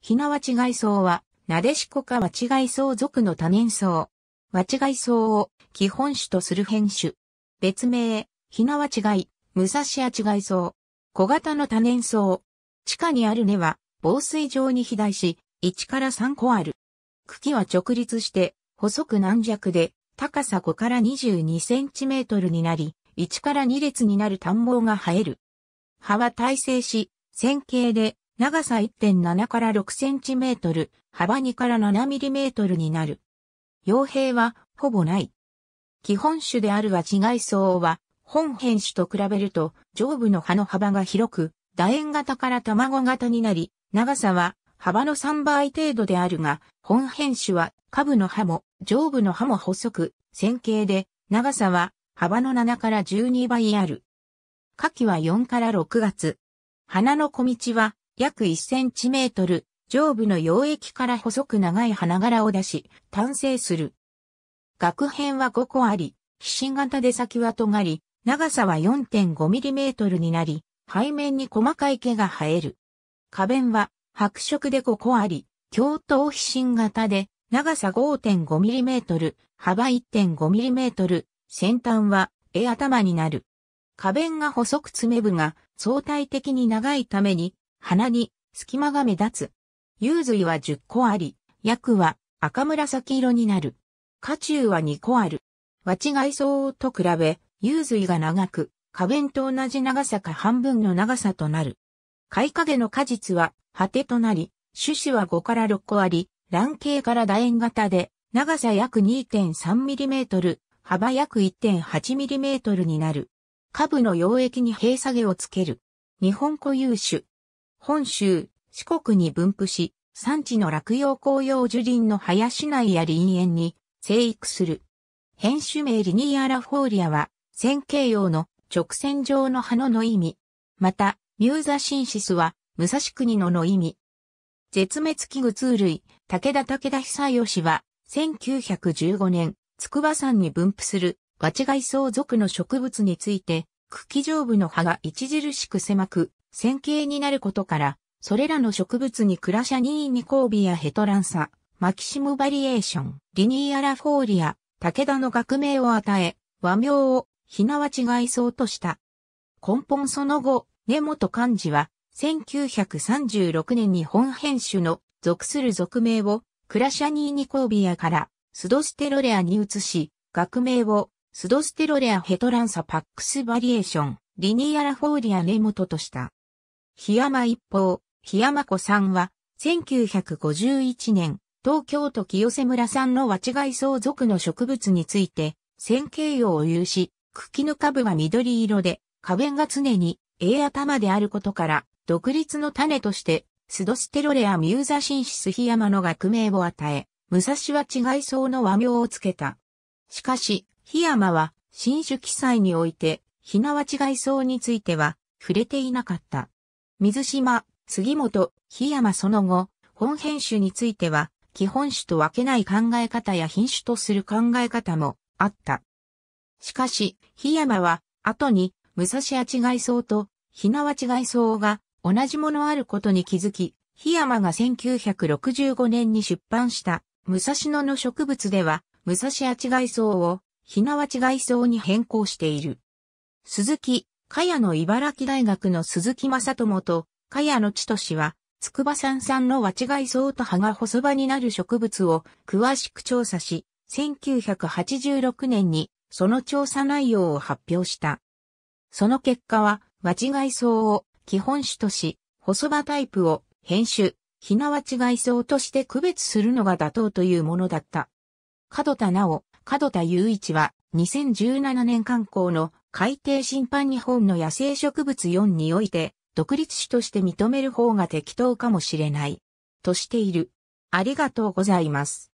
ひなわちがいそうは、なでしこかわちがいそう属の多年草。わちがいそうを基本種とする変種。別名、ひなわちがい、むさしあちがいそう。小型の多年草。地下にある根は、防水状に肥大し、1から3個ある。茎は直立して、細く軟弱で、高さ5から22センチメートルになり、1から2列になる単毛が生える。葉は耐性し、線形で、長さ1.7から6センチメートル、幅2から7ミリメートルになる。傭兵はほぼない。基本種であるは違い層は、本編種と比べると上部の葉の幅が広く、楕円型から卵型になり、長さは幅の3倍程度であるが、本編種は下部の葉も上部の葉も細く、線形で、長さは幅の7から12倍ある。夏季は4から6月。花の小道は約1センチメートル、上部の溶液から細く長い花柄を出し、単成する。額片は5個あり、皮脂型で先は尖り、長さは4 5トルになり、背面に細かい毛が生える。花弁は白色で5個あり、京都皮脂型で長さ5 5トル、幅1 5トル、先端は絵頭になる。花弁が細く爪部が相対的に長いために鼻に隙間が目立つ。幽髄は10個あり、薬は赤紫色になる。花中は2個ある。和地外層と比べ、幽髄が長く、花弁と同じ長さか半分の長さとなる。貝影の果実は、果てとなり、種子は5から6個あり、卵形から楕円型で、長さ約 2.3mm、幅約 1.8mm になる。下部の溶液に閉鎖毛をつける。日本固有種、本州、四国に分布し、産地の落葉紅葉樹林の林内や林園に生育する。変種名リニアラフォーリアは、線形葉の直線状の葉のの意味。また、ミューザシンシスは、武蔵国のの意味。絶滅危惧通類、武田武田久義は、1915年、筑波山に分布する、ガチ外草属の植物について、茎上部の葉が著しく狭く、線形になることから、それらの植物にクラシャニーニコービアヘトランサ、マキシムバリエーション、リニーアラフォーリア、武田の学名を与え、和名を、ひなわち外装とした。根本その後、根本漢字は、1936年に本編種の属する属名をクラシャニーニコービアからスドステロレアに移し、学名をスドステロレアヘトランサパックスバリエーションリニーアラフォーリア根本とした。檜山一方、檜山子さんは、1951年、東京都清瀬村産の和違い相続の植物について、線形容を有し、茎の株は緑色で、花弁が常に、A 頭であることから、独立の種として、スドステロレアミューザシンシスヒ山マの学名を与え、武蔵は違い層の和名をつけた。しかし、ヒ山マは、新種記載において、ひなわ違い層については、触れていなかった。水島、杉本、檜山その後、本編集については、基本種と分けない考え方や品種とする考え方もあった。しかし、檜山は、後に、武蔵八外草と、な縄ち街草が同じものあることに気づき、檜山が1965年に出版した、武蔵野の植物では、武蔵八街い草を、な縄ち街草に変更している。鈴木、茅野茨城大学の鈴木正友と、茅野千歳は、筑波山産のちがい草と葉が細葉になる植物を詳しく調査し、1986年にその調査内容を発表した。その結果は、ちがい草を基本種とし、細葉タイプを編種、ひなわちがい草として区別するのが妥当というものだった。角田直、角田雄一は、2017年刊行の海底審判日本の野生植物4において、独立種として認める方が適当かもしれない。としている。ありがとうございます。